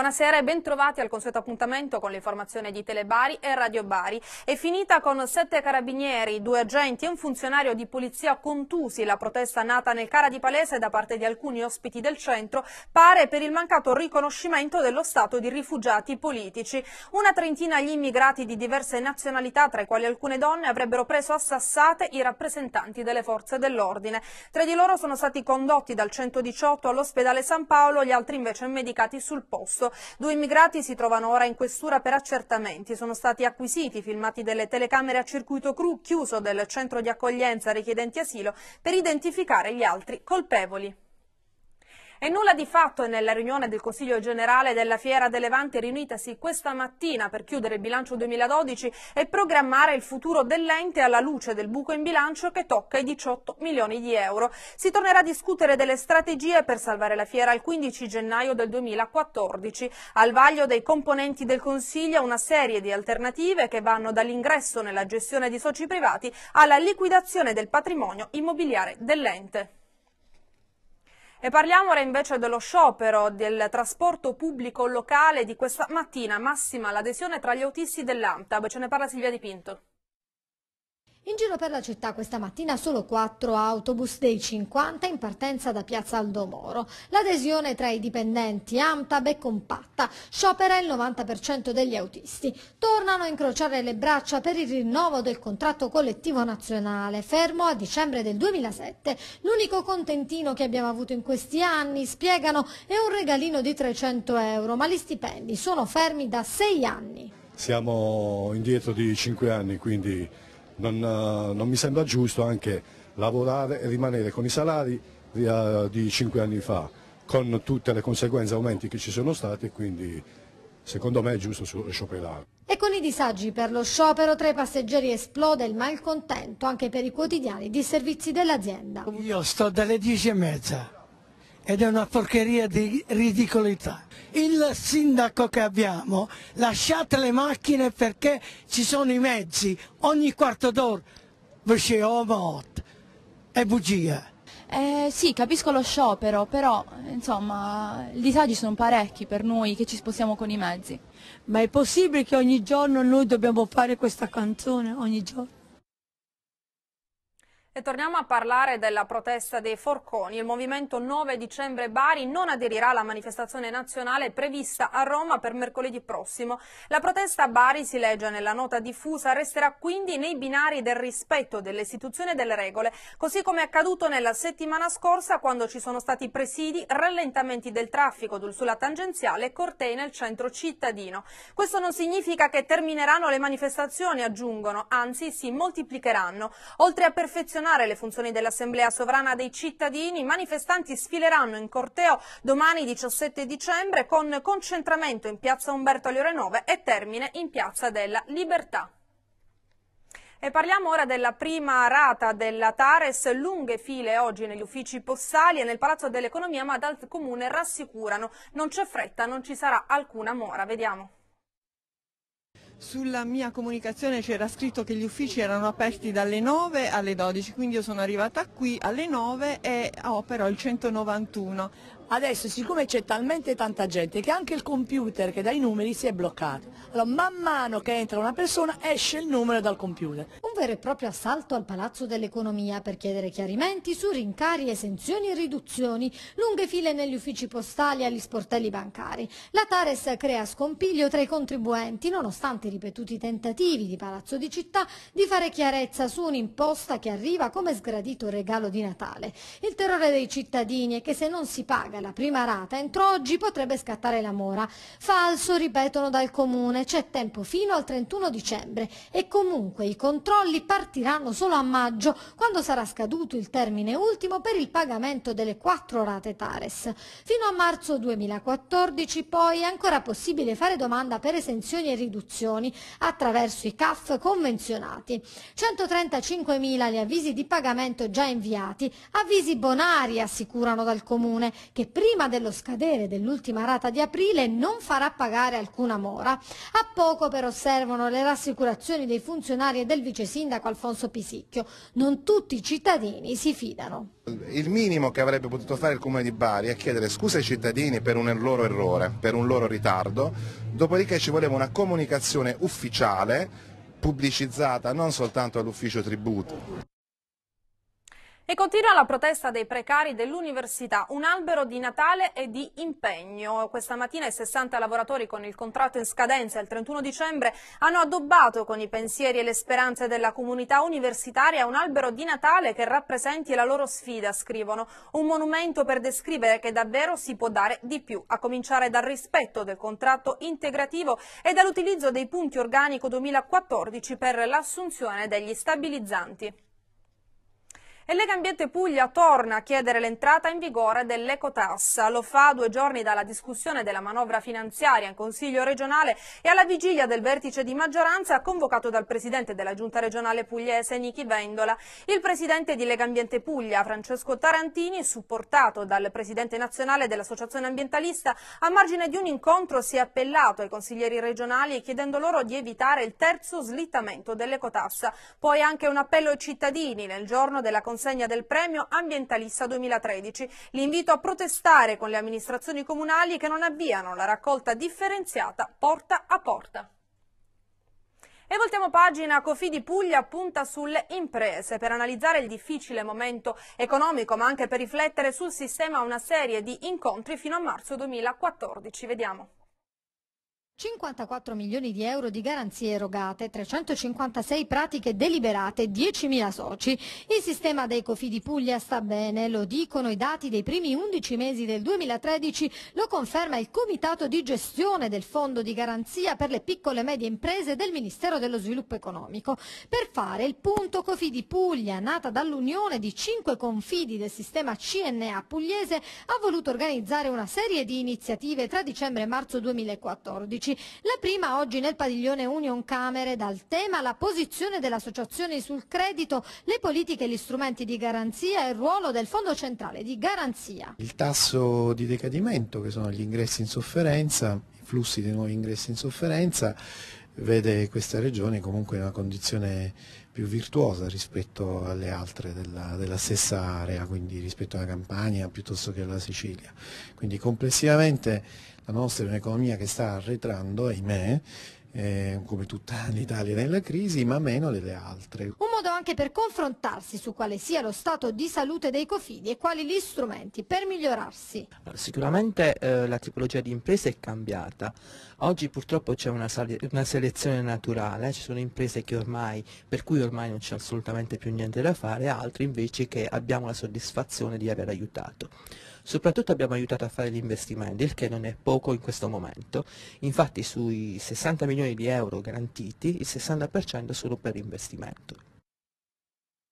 Buonasera e bentrovati al consueto appuntamento con l'informazione di Telebari e Radio Bari. È finita con sette carabinieri, due agenti e un funzionario di polizia contusi la protesta nata nel Cara di Palese da parte di alcuni ospiti del centro pare per il mancato riconoscimento dello stato di rifugiati politici. Una trentina gli immigrati di diverse nazionalità, tra i quali alcune donne, avrebbero preso a sassate i rappresentanti delle forze dell'ordine. Tre di loro sono stati condotti dal 118 all'ospedale San Paolo, gli altri invece medicati sul posto. Due immigrati si trovano ora in questura per accertamenti. Sono stati acquisiti i filmati delle telecamere a circuito cru chiuso del centro di accoglienza richiedenti asilo per identificare gli altri colpevoli. E nulla di fatto nella riunione del Consiglio generale della Fiera del Levante riunitasi questa mattina per chiudere il bilancio 2012 e programmare il futuro dell'ente alla luce del buco in bilancio che tocca i 18 milioni di euro. Si tornerà a discutere delle strategie per salvare la fiera il 15 gennaio del 2014. Al vaglio dei componenti del Consiglio una serie di alternative che vanno dall'ingresso nella gestione di soci privati alla liquidazione del patrimonio immobiliare dell'ente. E parliamo ora invece dello sciopero del trasporto pubblico locale di questa mattina, massima l'adesione tra gli autisti dell'AMTAB. Ce ne parla Silvia Dipinto. In giro per la città questa mattina solo quattro autobus dei 50 in partenza da Piazza Aldomoro. L'adesione tra i dipendenti AMTAB è compatta, sciopera il 90% degli autisti. Tornano a incrociare le braccia per il rinnovo del contratto collettivo nazionale, fermo a dicembre del 2007. L'unico contentino che abbiamo avuto in questi anni, spiegano, è un regalino di 300 euro, ma gli stipendi sono fermi da sei anni. Siamo indietro di cinque anni, quindi non, eh, non mi sembra giusto anche lavorare e rimanere con i salari eh, di cinque anni fa, con tutte le conseguenze aumenti che ci sono stati e quindi secondo me è giusto scioperare. E con i disagi per lo sciopero tra i passeggeri esplode il malcontento anche per i quotidiani di servizi dell'azienda. Io sto dalle 10 e mezza ed è una porcheria di ridicolità. Il sindaco che abbiamo, lasciate le macchine perché ci sono i mezzi, ogni quarto d'ora, è bugia. Eh, sì, capisco lo sciopero, però insomma i disagi sono parecchi per noi che ci spostiamo con i mezzi. Ma è possibile che ogni giorno noi dobbiamo fare questa canzone, ogni giorno? E torniamo a parlare della protesta dei forconi. Il movimento 9 dicembre Bari non aderirà alla manifestazione nazionale prevista a Roma per mercoledì prossimo. La protesta a Bari, si legge nella nota diffusa, resterà quindi nei binari del rispetto delle istituzioni e delle regole, così come è accaduto nella settimana scorsa quando ci sono stati presidi, rallentamenti del traffico sulla tangenziale e cortei nel centro cittadino. Questo non significa che termineranno le manifestazioni, aggiungono, anzi si moltiplicheranno. Oltre a perfezionare perfezionare le funzioni dell'Assemblea Sovrana dei Cittadini, i manifestanti sfileranno in corteo domani 17 dicembre con concentramento in piazza Umberto alle ore 9 e termine in piazza della Libertà. E parliamo ora della prima rata della Tares, lunghe file oggi negli uffici postali e nel Palazzo dell'Economia, ma dal Comune rassicurano, non c'è fretta, non ci sarà alcuna mora. Vediamo. Sulla mia comunicazione c'era scritto che gli uffici erano aperti dalle 9 alle 12, quindi io sono arrivata qui alle 9 e ho però il 191. Adesso siccome c'è talmente tanta gente che anche il computer che dà i numeri si è bloccato. Allora man mano che entra una persona esce il numero dal computer. Un vero e proprio assalto al Palazzo dell'Economia per chiedere chiarimenti su rincari, esenzioni e riduzioni, lunghe file negli uffici postali e agli sportelli bancari. La Tares crea scompiglio tra i contribuenti nonostante i ripetuti tentativi di Palazzo di Città di fare chiarezza su un'imposta che arriva come sgradito regalo di Natale. Il terrore dei cittadini è che se non si paga la prima rata entro oggi potrebbe scattare la mora. Falso, ripetono dal comune, c'è tempo fino al 31 dicembre e comunque i controlli partiranno solo a maggio, quando sarà scaduto il termine ultimo per il pagamento delle quattro rate Tares. Fino a marzo 2014 poi è ancora possibile fare domanda per esenzioni e riduzioni attraverso i CAF convenzionati. 135.000 gli avvisi di pagamento già inviati, avvisi bonari assicurano dal comune, che prima dello scadere dell'ultima rata di aprile non farà pagare alcuna mora. A poco però servono le rassicurazioni dei funzionari e del vice sindaco Alfonso Pisicchio. Non tutti i cittadini si fidano. Il minimo che avrebbe potuto fare il Comune di Bari è chiedere scusa ai cittadini per un loro errore, per un loro ritardo, dopodiché ci voleva una comunicazione ufficiale pubblicizzata non soltanto all'ufficio tributo. E continua la protesta dei precari dell'università, un albero di Natale e di impegno. Questa mattina i 60 lavoratori con il contratto in scadenza il 31 dicembre hanno addobbato con i pensieri e le speranze della comunità universitaria un albero di Natale che rappresenti la loro sfida, scrivono. Un monumento per descrivere che davvero si può dare di più, a cominciare dal rispetto del contratto integrativo e dall'utilizzo dei punti organico 2014 per l'assunzione degli stabilizzanti. E Legambiente Puglia torna a chiedere l'entrata in vigore dell'ecotassa. Lo fa due giorni dalla discussione della manovra finanziaria in Consiglio regionale e alla vigilia del vertice di maggioranza convocato dal Presidente della Giunta regionale pugliese Nichi Vendola. Il Presidente di Legambiente Puglia, Francesco Tarantini, supportato dal Presidente nazionale dell'Associazione Ambientalista, a margine di un incontro si è appellato ai consiglieri regionali chiedendo loro di evitare il terzo slittamento dell'ecotassa. Poi anche un appello ai cittadini nel giorno della Consiglio consegna del premio ambientalista 2013. L'invito a protestare con le amministrazioni comunali che non avviano la raccolta differenziata porta a porta. E voltiamo pagina, Cofidi Puglia punta sulle imprese per analizzare il difficile momento economico ma anche per riflettere sul sistema una serie di incontri fino a marzo 2014. Vediamo. 54 milioni di euro di garanzie erogate, 356 pratiche deliberate, 10.000 soci. Il sistema dei Cofidi Puglia sta bene, lo dicono i dati dei primi 11 mesi del 2013, lo conferma il Comitato di Gestione del Fondo di Garanzia per le Piccole e Medie Imprese del Ministero dello Sviluppo Economico. Per fare il punto Cofidi Puglia, nata dall'unione di 5 confidi del sistema CNA pugliese, ha voluto organizzare una serie di iniziative tra dicembre e marzo 2014 15. La prima oggi nel padiglione Union Camere dal tema la posizione dell'associazione sul credito, le politiche e gli strumenti di garanzia e il ruolo del Fondo Centrale di Garanzia. Il tasso di decadimento che sono gli ingressi in sofferenza, i flussi di nuovi ingressi in sofferenza, vede questa regione comunque in una condizione più virtuosa rispetto alle altre della, della, stessa area, quindi rispetto alla Campania piuttosto che alla Sicilia. Quindi complessivamente la nostra è un'economia che sta arretrando, ahimè, eh, come tutta l'Italia nella crisi, ma meno delle altre. Un modo anche per confrontarsi su quale sia lo stato di salute dei cofidi e quali gli strumenti per migliorarsi. Sicuramente eh, la tipologia di imprese è cambiata. Oggi purtroppo c'è una, una, selezione naturale, ci sono imprese ormai, per cui ormai non c'è assolutamente più niente da fare, altre invece che abbiamo la soddisfazione di aver aiutato. Soprattutto abbiamo aiutato a fare gli investimenti, il che non è poco in questo momento. Infatti sui 60 milioni milioni di euro garantiti, il 60% solo per investimento.